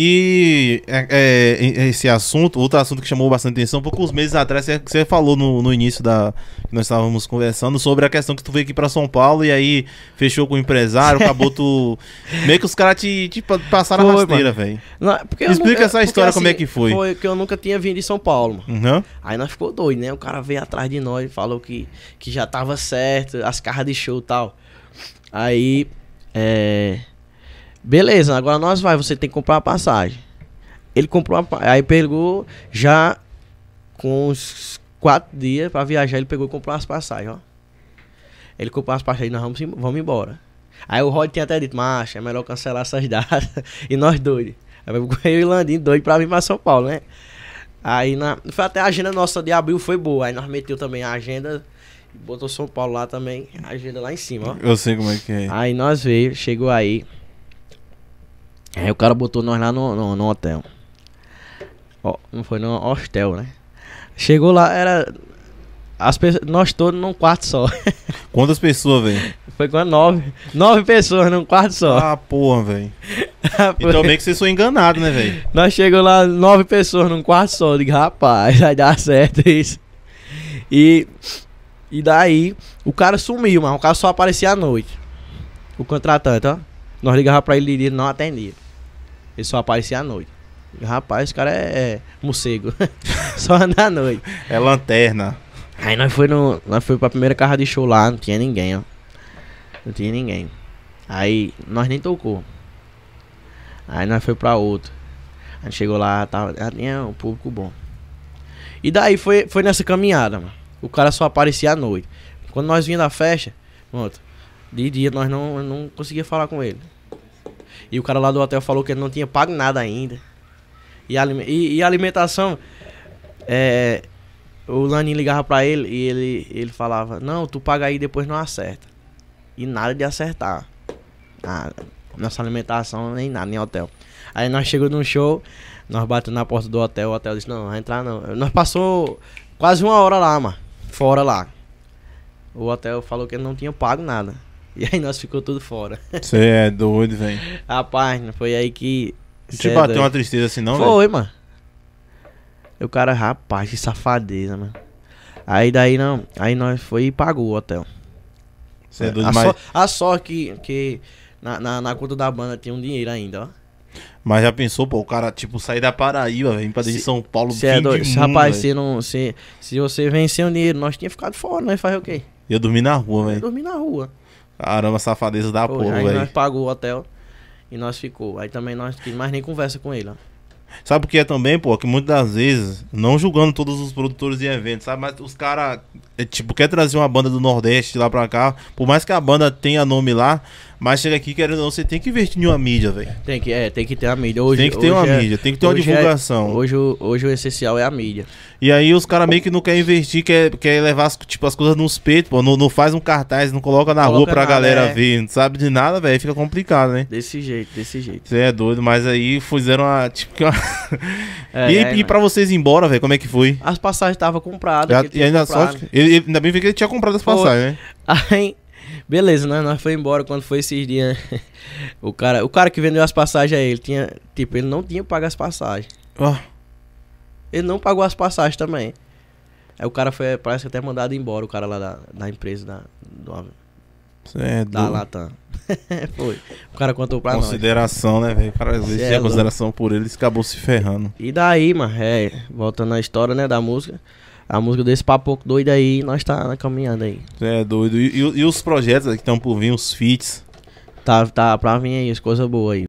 E é, é, esse assunto, outro assunto que chamou bastante atenção, poucos meses atrás você, falou no, no, início da que nós estávamos conversando sobre a questão que tu veio aqui para São Paulo e aí fechou com o empresário, acabou tu meio que os caras te, te, passaram foi, a rasteira, velho. É Explica essa história assim, como é assim, que foi. Foi que eu nunca tinha vindo de São Paulo. Uhum. Aí nós ficou doido, né? O cara veio atrás de nós e falou que que já tava certo, as caras de show e tal. Aí é Beleza, agora nós vai, você tem que comprar a passagem. Ele comprou, uma, aí pegou já com uns quatro dias para viajar, ele pegou e comprou as passagens, ó. Ele comprou as passagens, nós vamos, vamos embora. Aí o Rod tinha até dito, macho, é melhor cancelar essas datas. e nós doidos. Aí eu e o Landinho doido pra vir pra São Paulo, né? Aí na, foi até a agenda nossa de abril foi boa. Aí nós meteu também a agenda, botou São Paulo lá também, a agenda lá em cima, ó. Eu sei como é que é. Aí nós veio, chegou aí. Aí o cara botou nós lá no, no, no hotel. Ó, não foi no hostel, né? Chegou lá, era. As pessoas, nós todos num quarto só. Quantas pessoas, velho? Foi com nove. Nove pessoas num quarto só. Ah, porra, velho. Ah, então meio que vocês são enganados, né, velho? Nós chegamos lá, nove pessoas num quarto só. Eu digo, rapaz, vai dar certo isso. E. E daí, o cara sumiu, mas o cara só aparecia à noite. O contratante, ó. Nós ligava pra ele, ele não atendia. Ele só aparecia à noite. Rapaz, o cara é, é morcego. só anda à noite. É lanterna. Aí nós foi no. Nós foi pra primeira casa de show lá, não tinha ninguém, ó. Não tinha ninguém. Aí nós nem tocou. Aí nós foi pra outro. A gente chegou lá, tava, já tinha um público bom. E daí foi, foi nessa caminhada, mano. O cara só aparecia à noite. Quando nós vinha da festa, pronto. De dia nós não, não conseguia falar com ele. E o cara lá do hotel falou que ele não tinha pago nada ainda. E a, e, e alimentação. É, o Lanin ligava pra ele e ele, ele falava: Não, tu paga aí depois não acerta. E nada de acertar. A nossa alimentação, nem nada, nem hotel. Aí nós chegamos num show, nós batemos na porta do hotel, o hotel disse: Não, não vai entrar não. Nós passou quase uma hora lá, mano. Fora lá. O hotel falou que ele não tinha pago nada. E aí nós ficou tudo fora. Você é doido, velho. Rapaz, foi aí que. Te é bateu é uma tristeza assim, não, Foi, véio? mano. o cara, rapaz, que safadeza, mano. Aí daí não. Aí nós foi e pagou o hotel. Você é doido, a, mas... só, a só que, que na, na, na conta da banda tinha um dinheiro ainda, ó. Mas já pensou, pô, o cara, tipo, sair da Paraíba, vem pra de São Paulo, se é doido, mundo, Rapaz, se, não, se, se você vencer o dinheiro, nós tínhamos ficado fora, nós fazer o quê? Eu dormi na rua, velho. Eu dormi na rua. Caramba, safadeza da porra, velho. Aí nós pagou o hotel e nós ficou. Aí também nós mais nem conversa com ele, ó. Sabe o que é também, pô? Que muitas das vezes, não julgando todos os produtores de eventos, sabe? Mas os caras, é, tipo, quer trazer uma banda do Nordeste lá pra cá, por mais que a banda tenha nome lá, mas chega aqui, querendo ou não, você tem que investir em uma mídia, velho. Tem que, é, tem que ter a mídia. Hoje, tem que ter uma é, mídia, tem que ter uma é- divulgação. É, hoje, hoje o essencial é a mídia. E aí os caras meio que não querem investir, quer, quer levar as, tipo, as coisas nos peitos, pô. Não, não faz um cartaz, não coloca na coloca rua pra nada, galera é. ver. Não sabe de nada, velho. Fica complicado, né? Desse jeito, desse jeito. Você é doido, mas aí fizeram uma. Tipo, uma... É, e, é, é, e pra vocês ir embora, velho, como é que foi? As passagens estavam compradas. e ainda comprado. só. Ele, ele, ainda bem que ele tinha comprado as passagens, Pô, né? Aí Beleza, né? Nós foi embora quando foi esses dias. Né? o, cara, o cara que vendeu as passagens a ele tinha. Tipo, ele não tinha pago as passagens. Ó. Oh. Ele não pagou as passagens também. Aí o cara foi, parece que até mandado embora, o cara lá da, da empresa da. Do, é da Latam. foi. O cara contou pra consideração, nós. Consideração, né, velho? O cara é a consideração por ele, acabou se ferrando. E daí, mano, é, voltando à história, né, da música a música desse papo doido aí, nós tá caminhando aí. É, doido. E, e, e os projetos que estão por vir, os feats? Tá, tá pra vir aí, as coisas boas aí.